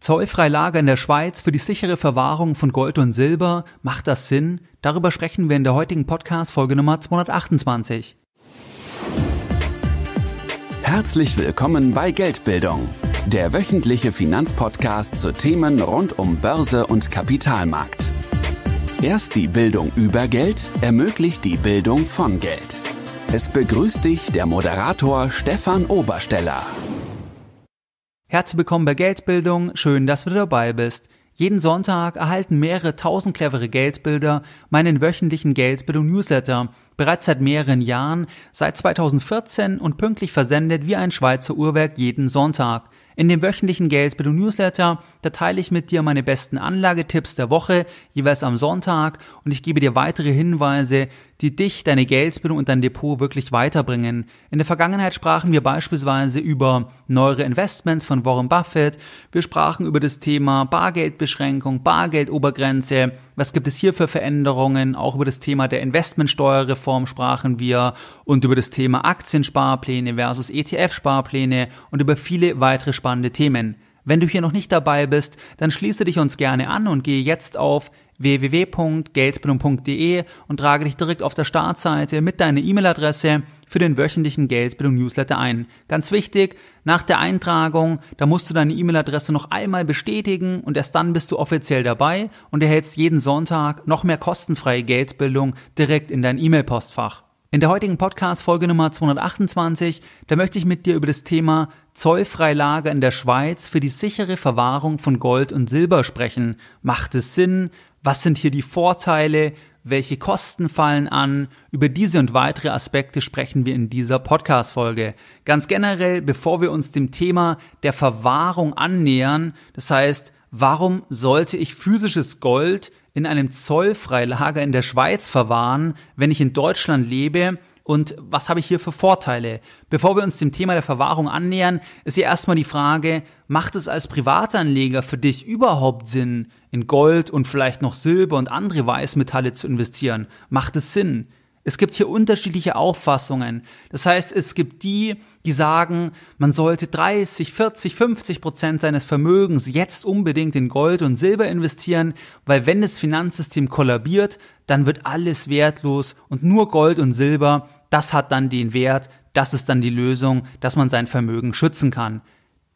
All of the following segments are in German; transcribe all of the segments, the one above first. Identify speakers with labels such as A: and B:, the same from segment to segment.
A: Zollfreilager in der Schweiz für die sichere Verwahrung von Gold und Silber. Macht das Sinn? Darüber sprechen wir in der heutigen Podcast Folge Nummer 228. Herzlich willkommen bei Geldbildung, der wöchentliche Finanzpodcast zu Themen rund um Börse und Kapitalmarkt. Erst die Bildung über Geld ermöglicht die Bildung von Geld. Es begrüßt dich der Moderator Stefan Obersteller. Herzlich willkommen bei Geldbildung, schön, dass du dabei bist. Jeden Sonntag erhalten mehrere tausend clevere Geldbilder meinen wöchentlichen Geldbildung Newsletter bereits seit mehreren Jahren, seit 2014 und pünktlich versendet wie ein Schweizer Uhrwerk jeden Sonntag. In dem wöchentlichen Geldbildung Newsletter, da teile ich mit dir meine besten Anlagetipps der Woche, jeweils am Sonntag, und ich gebe dir weitere Hinweise, die dich, deine Geldbildung und dein Depot wirklich weiterbringen. In der Vergangenheit sprachen wir beispielsweise über neuere Investments von Warren Buffett, wir sprachen über das Thema Bargeldbeschränkung, Bargeldobergrenze, was gibt es hier für Veränderungen, auch über das Thema der Investmentsteuerreform, Plattform sprachen wir und über das Thema Aktiensparpläne versus ETF-Sparpläne und über viele weitere spannende Themen. Wenn du hier noch nicht dabei bist, dann schließe dich uns gerne an und gehe jetzt auf www.geldbildung.de und trage dich direkt auf der Startseite mit deiner E-Mail-Adresse für den wöchentlichen Geldbildung-Newsletter ein. Ganz wichtig, nach der Eintragung, da musst du deine E-Mail-Adresse noch einmal bestätigen und erst dann bist du offiziell dabei und erhältst jeden Sonntag noch mehr kostenfreie Geldbildung direkt in dein E-Mail-Postfach. In der heutigen Podcast-Folge Nummer 228, da möchte ich mit dir über das Thema Zollfreilager in der Schweiz für die sichere Verwahrung von Gold und Silber sprechen. Macht es Sinn? was sind hier die Vorteile, welche Kosten fallen an? Über diese und weitere Aspekte sprechen wir in dieser Podcast-Folge. Ganz generell, bevor wir uns dem Thema der Verwahrung annähern, das heißt, warum sollte ich physisches Gold in einem Zollfreilager in der Schweiz verwahren, wenn ich in Deutschland lebe und was habe ich hier für Vorteile? Bevor wir uns dem Thema der Verwahrung annähern, ist hier erstmal die Frage, macht es als Privatanleger für dich überhaupt Sinn, in Gold und vielleicht noch Silber und andere Weißmetalle zu investieren? Macht es Sinn? Es gibt hier unterschiedliche Auffassungen. Das heißt, es gibt die, die sagen, man sollte 30, 40, 50 Prozent seines Vermögens jetzt unbedingt in Gold und Silber investieren, weil wenn das Finanzsystem kollabiert, dann wird alles wertlos und nur Gold und Silber, das hat dann den Wert, das ist dann die Lösung, dass man sein Vermögen schützen kann.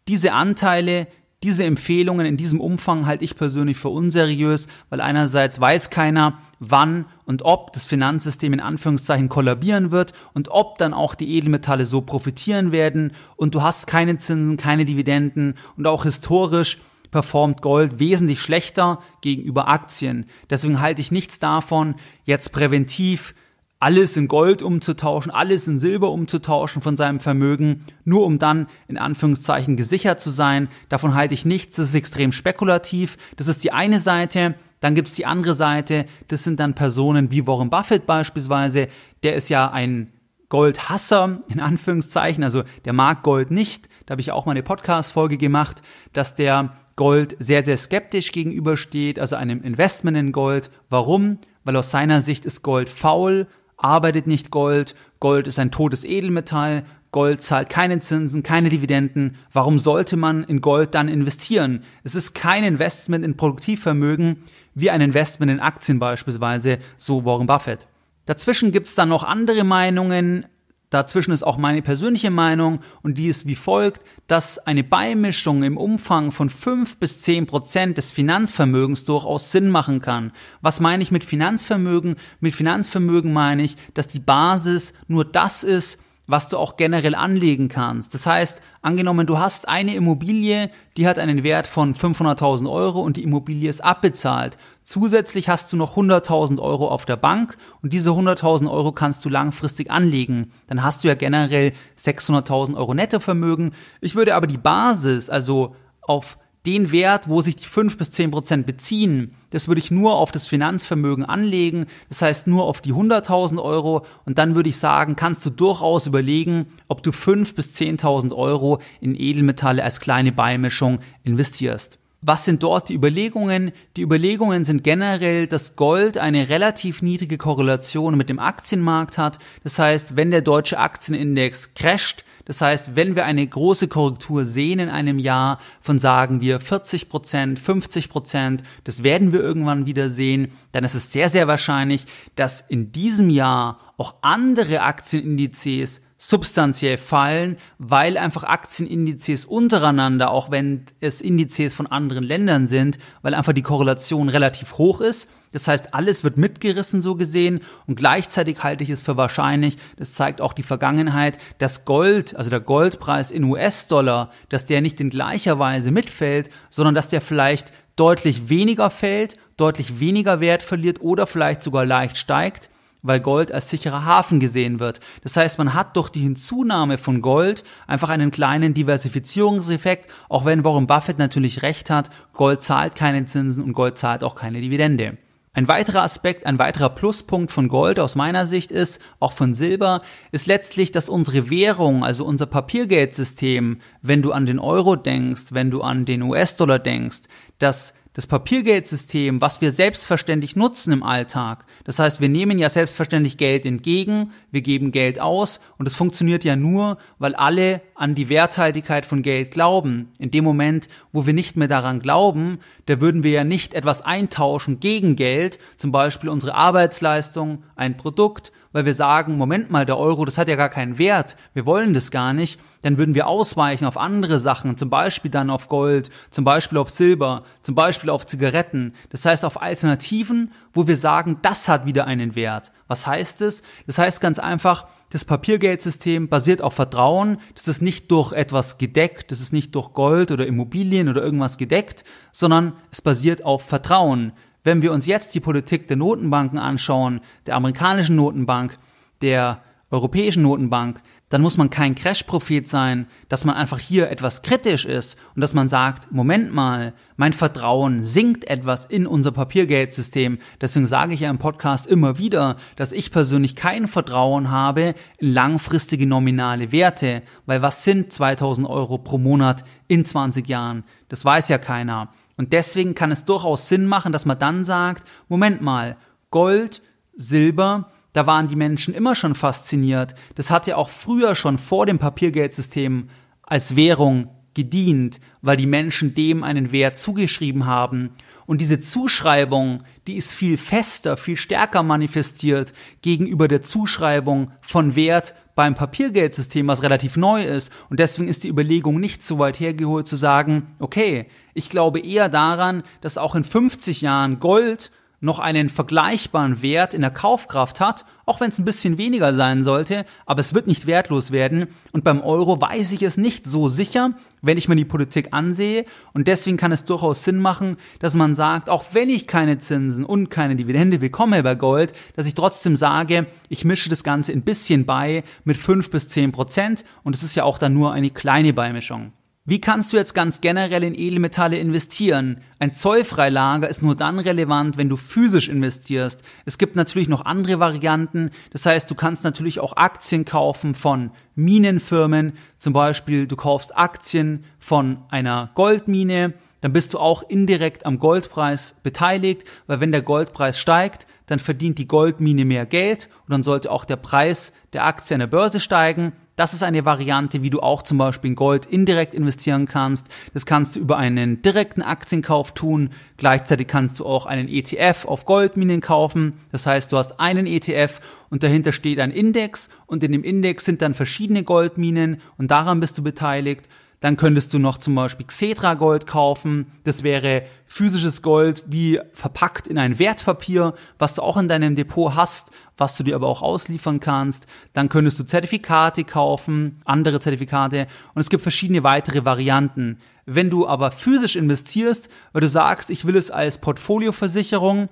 A: Diese Anteile, diese Empfehlungen in diesem Umfang halte ich persönlich für unseriös, weil einerseits weiß keiner, wann und ob das Finanzsystem in Anführungszeichen kollabieren wird und ob dann auch die Edelmetalle so profitieren werden und du hast keine Zinsen, keine Dividenden und auch historisch performt Gold wesentlich schlechter gegenüber Aktien. Deswegen halte ich nichts davon, jetzt präventiv alles in Gold umzutauschen, alles in Silber umzutauschen von seinem Vermögen, nur um dann in Anführungszeichen gesichert zu sein. Davon halte ich nichts, das ist extrem spekulativ. Das ist die eine Seite. Dann gibt's die andere Seite, das sind dann Personen wie Warren Buffett beispielsweise, der ist ja ein Goldhasser, in Anführungszeichen, also der mag Gold nicht. Da habe ich auch mal eine Podcast-Folge gemacht, dass der Gold sehr, sehr skeptisch gegenübersteht, also einem Investment in Gold. Warum? Weil aus seiner Sicht ist Gold faul, arbeitet nicht Gold, Gold ist ein totes Edelmetall, Gold zahlt keine Zinsen, keine Dividenden. Warum sollte man in Gold dann investieren? Es ist kein Investment in Produktivvermögen, wie ein Investment in Aktien beispielsweise, so Warren Buffett. Dazwischen gibt's dann noch andere Meinungen, Dazwischen ist auch meine persönliche Meinung und die ist wie folgt, dass eine Beimischung im Umfang von fünf bis zehn Prozent des Finanzvermögens durchaus Sinn machen kann. Was meine ich mit Finanzvermögen? Mit Finanzvermögen meine ich, dass die Basis nur das ist, was du auch generell anlegen kannst. Das heißt, angenommen, du hast eine Immobilie, die hat einen Wert von 500.000 Euro und die Immobilie ist abbezahlt. Zusätzlich hast du noch 100.000 Euro auf der Bank und diese 100.000 Euro kannst du langfristig anlegen. Dann hast du ja generell 600.000 Euro Nettovermögen. Ich würde aber die Basis, also auf den Wert, wo sich die fünf bis zehn Prozent beziehen, das würde ich nur auf das Finanzvermögen anlegen, das heißt nur auf die 100.000 Euro und dann würde ich sagen, kannst du durchaus überlegen, ob du fünf bis 10.000 Euro in Edelmetalle als kleine Beimischung investierst. Was sind dort die Überlegungen? Die Überlegungen sind generell, dass Gold eine relativ niedrige Korrelation mit dem Aktienmarkt hat. Das heißt, wenn der deutsche Aktienindex crasht, das heißt, wenn wir eine große Korrektur sehen in einem Jahr von sagen wir 40 Prozent, 50 Prozent, das werden wir irgendwann wieder sehen, dann ist es sehr, sehr wahrscheinlich, dass in diesem Jahr auch andere Aktienindizes substanziell fallen, weil einfach Aktienindizes untereinander, auch wenn es Indizes von anderen Ländern sind, weil einfach die Korrelation relativ hoch ist. Das heißt, alles wird mitgerissen so gesehen und gleichzeitig halte ich es für wahrscheinlich, das zeigt auch die Vergangenheit, dass Gold, also der Goldpreis in US-Dollar, dass der nicht in gleicher Weise mitfällt, sondern dass der vielleicht deutlich weniger fällt, deutlich weniger Wert verliert oder vielleicht sogar leicht steigt weil Gold als sicherer Hafen gesehen wird. Das heißt, man hat durch die Hinzunahme von Gold einfach einen kleinen Diversifizierungseffekt, auch wenn Warren Buffett natürlich recht hat, Gold zahlt keine Zinsen und Gold zahlt auch keine Dividende. Ein weiterer Aspekt, ein weiterer Pluspunkt von Gold aus meiner Sicht ist, auch von Silber, ist letztlich, dass unsere Währung, also unser Papiergeldsystem, wenn du an den Euro denkst, wenn du an den US-Dollar denkst, dass das Papiergeldsystem, was wir selbstverständlich nutzen im Alltag. Das heißt, wir nehmen ja selbstverständlich Geld entgegen, wir geben Geld aus und es funktioniert ja nur, weil alle an die Werthaltigkeit von Geld glauben. In dem Moment, wo wir nicht mehr daran glauben, da würden wir ja nicht etwas eintauschen gegen Geld, zum Beispiel unsere Arbeitsleistung, ein Produkt, weil wir sagen, Moment mal, der Euro, das hat ja gar keinen Wert, wir wollen das gar nicht, dann würden wir ausweichen auf andere Sachen, zum Beispiel dann auf Gold, zum Beispiel auf Silber, zum Beispiel auf Zigaretten. Das heißt auf Alternativen, wo wir sagen, das hat wieder einen Wert. Was heißt es? Das? heißt ganz einfach, das Papiergeldsystem basiert auf Vertrauen. Das ist nicht durch etwas gedeckt, das ist nicht durch Gold oder Immobilien oder irgendwas gedeckt, sondern es basiert auf Vertrauen. Wenn wir uns jetzt die Politik der Notenbanken anschauen, der amerikanischen Notenbank, der Europäischen Notenbank, dann muss man kein Crash-Prophet sein, dass man einfach hier etwas kritisch ist und dass man sagt, Moment mal, mein Vertrauen sinkt etwas in unser Papiergeldsystem. Deswegen sage ich ja im Podcast immer wieder, dass ich persönlich kein Vertrauen habe in langfristige nominale Werte, weil was sind 2000 Euro pro Monat in 20 Jahren? Das weiß ja keiner. Und deswegen kann es durchaus Sinn machen, dass man dann sagt, Moment mal, Gold, Silber, da waren die Menschen immer schon fasziniert. Das hat ja auch früher schon vor dem Papiergeldsystem als Währung gedient, weil die Menschen dem einen Wert zugeschrieben haben. Und diese Zuschreibung, die ist viel fester, viel stärker manifestiert gegenüber der Zuschreibung von Wert beim Papiergeldsystem, was relativ neu ist. Und deswegen ist die Überlegung nicht so weit hergeholt zu sagen, okay, ich glaube eher daran, dass auch in 50 Jahren Gold noch einen vergleichbaren Wert in der Kaufkraft hat, auch wenn es ein bisschen weniger sein sollte, aber es wird nicht wertlos werden. Und beim Euro weiß ich es nicht so sicher, wenn ich mir die Politik ansehe. Und deswegen kann es durchaus Sinn machen, dass man sagt, auch wenn ich keine Zinsen und keine Dividende bekomme bei Gold, dass ich trotzdem sage, ich mische das Ganze ein bisschen bei mit fünf bis zehn Prozent. Und es ist ja auch dann nur eine kleine Beimischung. Wie kannst du jetzt ganz generell in Edelmetalle investieren? Ein Zollfreilager ist nur dann relevant, wenn du physisch investierst. Es gibt natürlich noch andere Varianten. Das heißt, du kannst natürlich auch Aktien kaufen von Minenfirmen. Zum Beispiel, du kaufst Aktien von einer Goldmine dann bist du auch indirekt am Goldpreis beteiligt, weil wenn der Goldpreis steigt, dann verdient die Goldmine mehr Geld und dann sollte auch der Preis der Aktie an der Börse steigen. Das ist eine Variante, wie du auch zum Beispiel in Gold indirekt investieren kannst. Das kannst du über einen direkten Aktienkauf tun. Gleichzeitig kannst du auch einen ETF auf Goldminen kaufen. Das heißt, du hast einen ETF und dahinter steht ein Index und in dem Index sind dann verschiedene Goldminen und daran bist du beteiligt. Dann könntest du noch zum Beispiel Xetra Gold kaufen. Das wäre physisches Gold wie verpackt in ein Wertpapier, was du auch in deinem Depot hast, was du dir aber auch ausliefern kannst. Dann könntest du Zertifikate kaufen, andere Zertifikate. Und es gibt verschiedene weitere Varianten. Wenn du aber physisch investierst, weil du sagst, ich will es als Portfolioversicherung,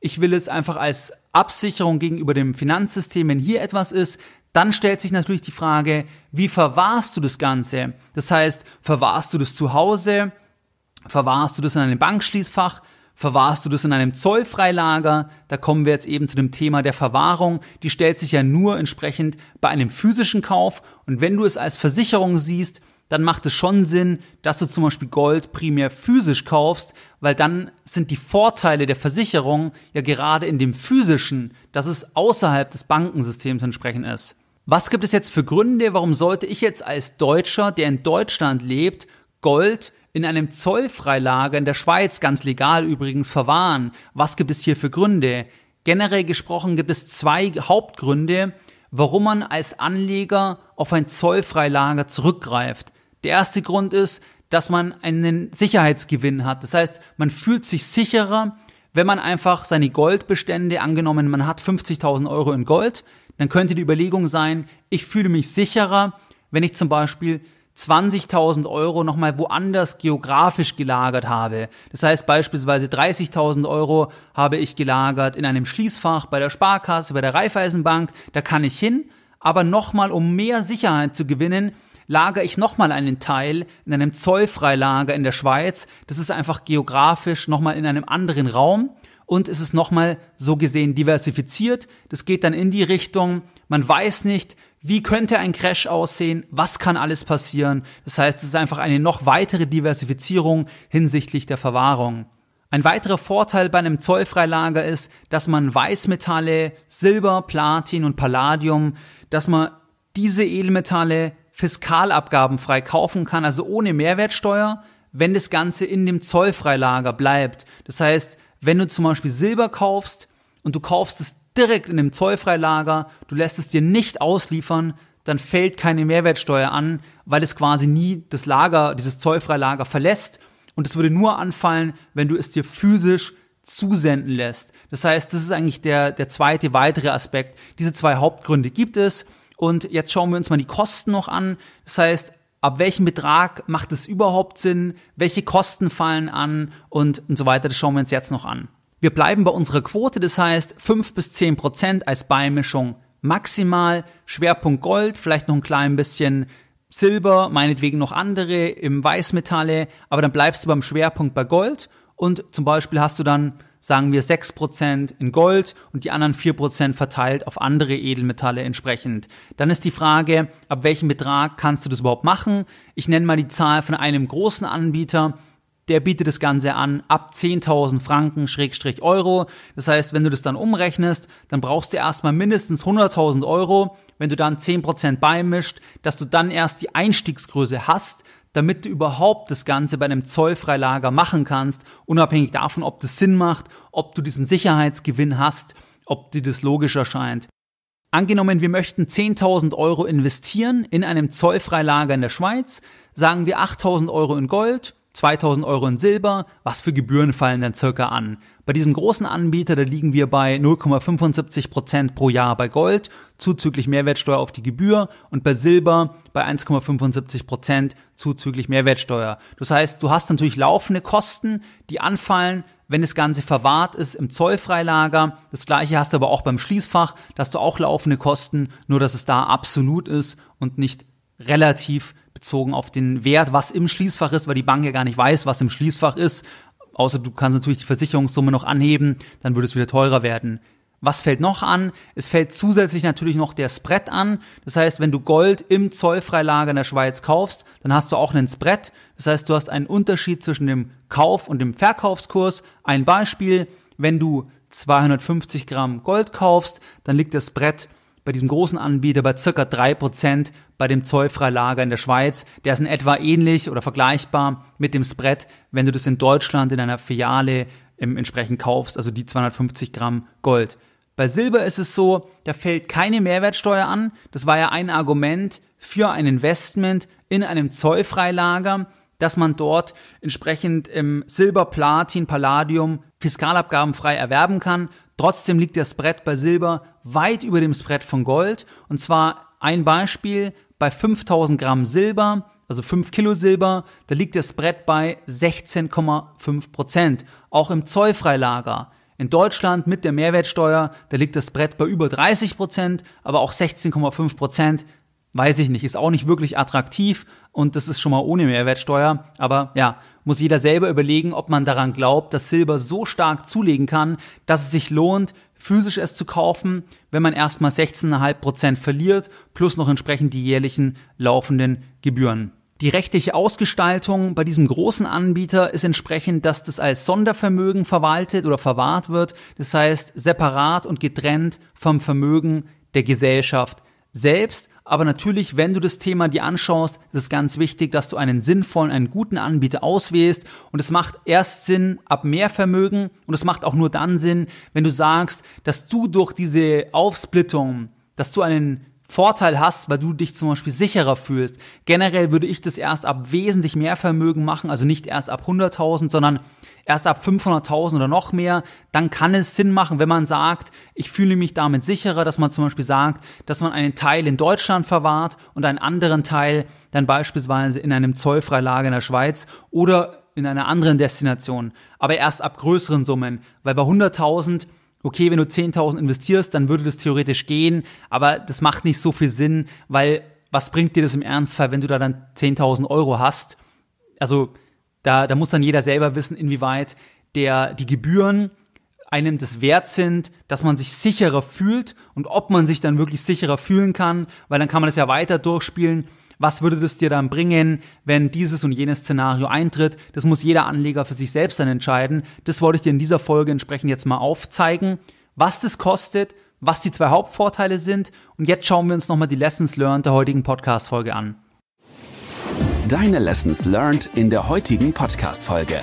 A: ich will es einfach als Absicherung gegenüber dem Finanzsystem, wenn hier etwas ist, dann stellt sich natürlich die Frage, wie verwahrst du das Ganze? Das heißt, verwahrst du das zu Hause? Verwahrst du das in einem Bankschließfach? Verwahrst du das in einem Zollfreilager? Da kommen wir jetzt eben zu dem Thema der Verwahrung. Die stellt sich ja nur entsprechend bei einem physischen Kauf. Und wenn du es als Versicherung siehst, dann macht es schon Sinn, dass du zum Beispiel Gold primär physisch kaufst, weil dann sind die Vorteile der Versicherung ja gerade in dem physischen, dass es außerhalb des Bankensystems entsprechend ist. Was gibt es jetzt für Gründe, warum sollte ich jetzt als Deutscher, der in Deutschland lebt, Gold in einem Zollfreilager in der Schweiz ganz legal übrigens verwahren? Was gibt es hier für Gründe? Generell gesprochen gibt es zwei Hauptgründe, warum man als Anleger auf ein Zollfreilager zurückgreift. Der erste Grund ist, dass man einen Sicherheitsgewinn hat. Das heißt, man fühlt sich sicherer, wenn man einfach seine Goldbestände, angenommen man hat 50.000 Euro in Gold, dann könnte die Überlegung sein, ich fühle mich sicherer, wenn ich zum Beispiel 20.000 Euro nochmal woanders geografisch gelagert habe. Das heißt beispielsweise 30.000 Euro habe ich gelagert in einem Schließfach bei der Sparkasse, bei der Raiffeisenbank, da kann ich hin, aber nochmal um mehr Sicherheit zu gewinnen, lagere ich nochmal einen Teil in einem Zollfreilager in der Schweiz. Das ist einfach geografisch nochmal in einem anderen Raum und es ist nochmal so gesehen diversifiziert. Das geht dann in die Richtung, man weiß nicht, wie könnte ein Crash aussehen, was kann alles passieren. Das heißt, es ist einfach eine noch weitere Diversifizierung hinsichtlich der Verwahrung. Ein weiterer Vorteil bei einem Zollfreilager ist, dass man Weißmetalle, Silber, Platin und Palladium, dass man diese Edelmetalle Fiskalabgaben frei kaufen kann, also ohne Mehrwertsteuer, wenn das Ganze in dem Zollfreilager bleibt. Das heißt, wenn du zum Beispiel Silber kaufst und du kaufst es direkt in dem Zollfreilager, du lässt es dir nicht ausliefern, dann fällt keine Mehrwertsteuer an, weil es quasi nie das Lager, dieses Zollfreilager verlässt. Und es würde nur anfallen, wenn du es dir physisch zusenden lässt. Das heißt, das ist eigentlich der, der zweite weitere Aspekt. Diese zwei Hauptgründe gibt es. Und jetzt schauen wir uns mal die Kosten noch an. Das heißt, ab welchem Betrag macht es überhaupt Sinn? Welche Kosten fallen an? Und, und so weiter. Das schauen wir uns jetzt noch an. Wir bleiben bei unserer Quote, das heißt fünf bis zehn Prozent als Beimischung maximal. Schwerpunkt Gold, vielleicht noch ein klein bisschen Silber, meinetwegen noch andere im Weißmetalle, aber dann bleibst du beim Schwerpunkt bei Gold und zum Beispiel hast du dann sagen wir 6% in Gold und die anderen 4% verteilt auf andere Edelmetalle entsprechend. Dann ist die Frage, ab welchem Betrag kannst du das überhaupt machen? Ich nenne mal die Zahl von einem großen Anbieter, der bietet das Ganze an ab 10.000 Franken Schrägstrich Euro. Das heißt, wenn du das dann umrechnest, dann brauchst du erstmal mindestens 100.000 Euro. Wenn du dann 10% beimischt, dass du dann erst die Einstiegsgröße hast, damit du überhaupt das Ganze bei einem Zollfreilager machen kannst, unabhängig davon, ob das Sinn macht, ob du diesen Sicherheitsgewinn hast, ob dir das logisch erscheint. Angenommen, wir möchten 10.000 Euro investieren in einem Zollfreilager in der Schweiz, sagen wir 8.000 Euro in Gold, 2000 Euro in Silber, was für Gebühren fallen denn circa an? Bei diesem großen Anbieter, da liegen wir bei 0,75% Prozent pro Jahr bei Gold, zuzüglich Mehrwertsteuer auf die Gebühr und bei Silber bei 1,75% Prozent zuzüglich Mehrwertsteuer. Das heißt, du hast natürlich laufende Kosten, die anfallen, wenn das Ganze verwahrt ist im Zollfreilager. Das gleiche hast du aber auch beim Schließfach, dass du auch laufende Kosten, nur dass es da absolut ist und nicht relativ bezogen auf den Wert, was im Schließfach ist, weil die Bank ja gar nicht weiß, was im Schließfach ist. Außer du kannst natürlich die Versicherungssumme noch anheben, dann würde es wieder teurer werden. Was fällt noch an? Es fällt zusätzlich natürlich noch der Spread an. Das heißt, wenn du Gold im Zollfreilager in der Schweiz kaufst, dann hast du auch einen Spread. Das heißt, du hast einen Unterschied zwischen dem Kauf- und dem Verkaufskurs. Ein Beispiel, wenn du 250 Gramm Gold kaufst, dann liegt das Spread bei diesem großen Anbieter bei circa 3% bei dem Zollfreilager in der Schweiz. Der ist in etwa ähnlich oder vergleichbar mit dem Spread, wenn du das in Deutschland in einer Filiale ähm, entsprechend kaufst, also die 250 Gramm Gold. Bei Silber ist es so, da fällt keine Mehrwertsteuer an. Das war ja ein Argument für ein Investment in einem Zollfreilager, dass man dort entsprechend im ähm, Silber, Platin, Palladium fiskalabgabenfrei erwerben kann. Trotzdem liegt der Spread bei Silber weit über dem Spread von Gold. Und zwar ein Beispiel bei 5000 Gramm Silber, also 5 Kilo Silber, da liegt der Spread bei 16,5 Prozent. Auch im Zollfreilager. In Deutschland mit der Mehrwertsteuer, da liegt das Brett bei über 30 Prozent, aber auch 16,5 Prozent, weiß ich nicht, ist auch nicht wirklich attraktiv und das ist schon mal ohne Mehrwertsteuer. Aber ja, muss jeder selber überlegen, ob man daran glaubt, dass Silber so stark zulegen kann, dass es sich lohnt, physisch es zu kaufen, wenn man erstmal 16,5% Prozent verliert, plus noch entsprechend die jährlichen laufenden Gebühren. Die rechtliche Ausgestaltung bei diesem großen Anbieter ist entsprechend, dass das als Sondervermögen verwaltet oder verwahrt wird, das heißt separat und getrennt vom Vermögen der Gesellschaft selbst aber natürlich, wenn du das Thema dir anschaust, ist es ganz wichtig, dass du einen sinnvollen, einen guten Anbieter auswählst. Und es macht erst Sinn ab mehr Vermögen und es macht auch nur dann Sinn, wenn du sagst, dass du durch diese Aufsplittung, dass du einen Vorteil hast, weil du dich zum Beispiel sicherer fühlst. Generell würde ich das erst ab wesentlich mehr Vermögen machen, also nicht erst ab 100.000, sondern erst ab 500.000 oder noch mehr, dann kann es Sinn machen, wenn man sagt, ich fühle mich damit sicherer, dass man zum Beispiel sagt, dass man einen Teil in Deutschland verwahrt und einen anderen Teil dann beispielsweise in einem Zollfreilager in der Schweiz oder in einer anderen Destination, aber erst ab größeren Summen, weil bei 100.000 okay, wenn du 10.000 investierst, dann würde das theoretisch gehen, aber das macht nicht so viel Sinn, weil was bringt dir das im Ernstfall, wenn du da dann 10.000 Euro hast? Also da, da muss dann jeder selber wissen, inwieweit der die Gebühren einem das wert sind, dass man sich sicherer fühlt und ob man sich dann wirklich sicherer fühlen kann, weil dann kann man das ja weiter durchspielen. Was würde das dir dann bringen, wenn dieses und jenes Szenario eintritt? Das muss jeder Anleger für sich selbst dann entscheiden. Das wollte ich dir in dieser Folge entsprechend jetzt mal aufzeigen, was das kostet, was die zwei Hauptvorteile sind. Und jetzt schauen wir uns nochmal die Lessons Learned der heutigen Podcast-Folge an. Deine Lessons Learned in der heutigen Podcast-Folge.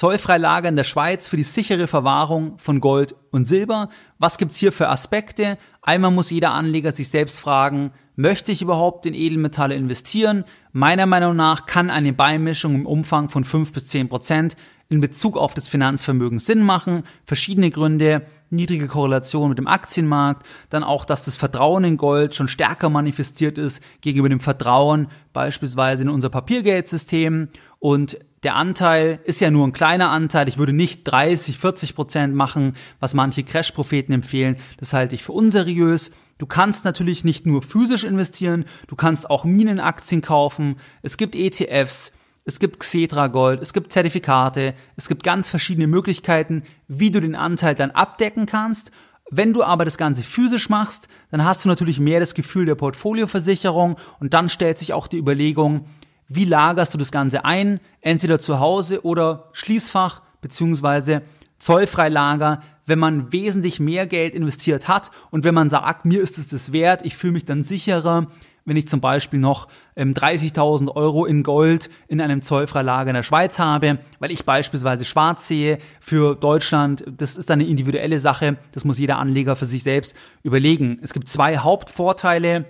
A: Zollfreilage in der Schweiz für die sichere Verwahrung von Gold und Silber. Was gibt's hier für Aspekte? Einmal muss jeder Anleger sich selbst fragen, möchte ich überhaupt in Edelmetalle investieren? Meiner Meinung nach kann eine Beimischung im Umfang von 5 bis 10 Prozent in Bezug auf das Finanzvermögen Sinn machen. Verschiedene Gründe, niedrige Korrelation mit dem Aktienmarkt, dann auch, dass das Vertrauen in Gold schon stärker manifestiert ist gegenüber dem Vertrauen beispielsweise in unser Papiergeldsystem und der Anteil ist ja nur ein kleiner Anteil. Ich würde nicht 30, 40 Prozent machen, was manche Crash-Propheten empfehlen. Das halte ich für unseriös. Du kannst natürlich nicht nur physisch investieren, du kannst auch Minenaktien kaufen. Es gibt ETFs, es gibt Xetra Gold, es gibt Zertifikate, es gibt ganz verschiedene Möglichkeiten, wie du den Anteil dann abdecken kannst. Wenn du aber das Ganze physisch machst, dann hast du natürlich mehr das Gefühl der Portfolioversicherung und dann stellt sich auch die Überlegung, wie lagerst du das Ganze ein? Entweder zu Hause oder Schließfach beziehungsweise Zollfreilager, wenn man wesentlich mehr Geld investiert hat und wenn man sagt, mir ist es das wert, ich fühle mich dann sicherer, wenn ich zum Beispiel noch 30.000 ähm, Euro in Gold in einem Zollfreilager in der Schweiz habe, weil ich beispielsweise schwarz sehe für Deutschland. Das ist dann eine individuelle Sache. Das muss jeder Anleger für sich selbst überlegen. Es gibt zwei Hauptvorteile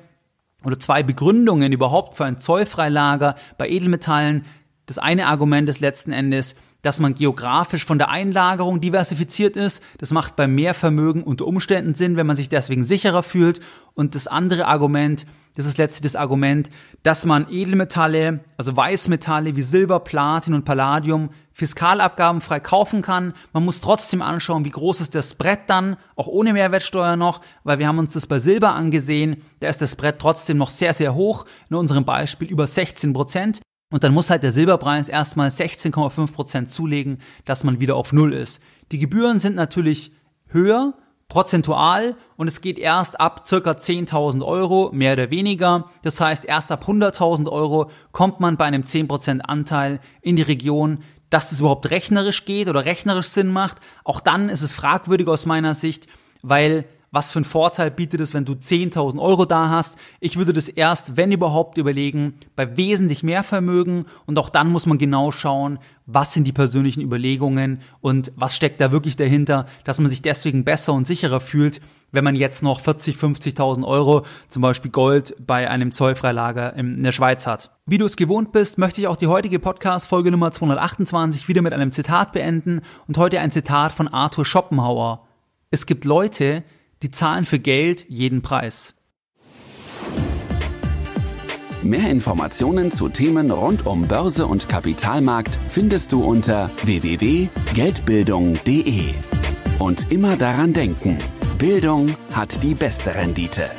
A: oder zwei Begründungen überhaupt für ein Zollfreilager bei Edelmetallen. Das eine Argument ist letzten Endes, dass man geografisch von der Einlagerung diversifiziert ist. Das macht bei mehr Vermögen unter Umständen Sinn, wenn man sich deswegen sicherer fühlt. Und das andere Argument, das ist letztlich das Argument, dass man Edelmetalle, also Weißmetalle wie Silber, Platin und Palladium fiskalabgabenfrei kaufen kann. Man muss trotzdem anschauen, wie groß ist der Spread dann, auch ohne Mehrwertsteuer noch, weil wir haben uns das bei Silber angesehen, da ist der Spread trotzdem noch sehr, sehr hoch, in unserem Beispiel über 16 Prozent. Und dann muss halt der Silberpreis erstmal 16,5% zulegen, dass man wieder auf Null ist. Die Gebühren sind natürlich höher, prozentual, und es geht erst ab circa 10.000 Euro, mehr oder weniger. Das heißt, erst ab 100.000 Euro kommt man bei einem 10% Anteil in die Region, dass es überhaupt rechnerisch geht oder rechnerisch Sinn macht. Auch dann ist es fragwürdig aus meiner Sicht, weil was für einen Vorteil bietet es, wenn du 10.000 Euro da hast. Ich würde das erst, wenn überhaupt, überlegen, bei wesentlich mehr Vermögen. Und auch dann muss man genau schauen, was sind die persönlichen Überlegungen und was steckt da wirklich dahinter, dass man sich deswegen besser und sicherer fühlt, wenn man jetzt noch 40, 50.000 Euro, zum Beispiel Gold, bei einem Zollfreilager in der Schweiz hat. Wie du es gewohnt bist, möchte ich auch die heutige Podcast-Folge Nummer 228 wieder mit einem Zitat beenden und heute ein Zitat von Arthur Schopenhauer. Es gibt Leute, die zahlen für Geld jeden Preis. Mehr Informationen zu Themen rund um Börse und Kapitalmarkt findest du unter www.geldbildung.de. Und immer daran denken, Bildung hat die beste Rendite.